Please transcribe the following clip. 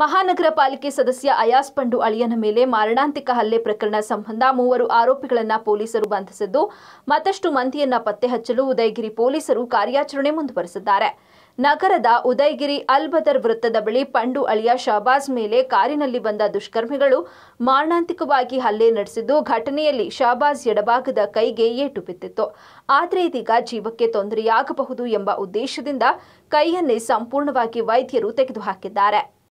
ಮಹಾನಗರ ಪಾಲಿಕೆ ಸದಸ್ಯ ಅಯಾಸ್ ಪಂಡು ಅಳಿಯನ ಮೇಲೆ ಮಾರಣಾಂತಿಕ ಹಲ್ಲೆ ಪ್ರಕರಣ ಸಂಬಂಧ ಮೂವರು ಆರೋಪಿಗಳನ್ನು ಪೊಲೀಸರು ಬಂಧಿಸಿದ್ದು ಮತ್ತಷ್ಟು ಮಂದಿಯನ್ನ ಪತ್ತೆ ಹಚ್ಚಲು ಉದಯಗಿರಿ ಪೊಲೀಸರು ಕಾರ್ಯಾಚರಣೆ ಮುಂದುವರೆಸಿದ್ದಾರೆ ನಗರದ ಉದಯಗಿರಿ ಅಲ್ ಬದರ್ ವೃತ್ತದ ಬಳಿ ಪಂಡು ಅಳಿಯ ಶಹಬಾಜ್ ಮೇಲೆ ಕಾರಿನಲ್ಲಿ ಬಂದ ದುಷ್ಕರ್ಮಿಗಳು ಮಾರಣಾಂತಿಕವಾಗಿ ಹಲ್ಲೆ ನಡೆಸಿದ್ದು ಘಟನೆಯಲ್ಲಿ ಶಹಬಾಜ್ ಎಡಭಾಗದ ಕೈಗೆ ಏಟು ಬಿದ್ದಿತ್ತು ಆದರೆ ಇದೀಗ ಜೀವಕ್ಕೆ ತೊಂದರೆಯಾಗಬಹುದು ಎಂಬ ಉದ್ದೇಶದಿಂದ ಕೈಯನ್ನೇ ಸಂಪೂರ್ಣವಾಗಿ ವೈದ್ಯರು ತೆಗೆದುಹಾಕಿದ್ದಾರೆ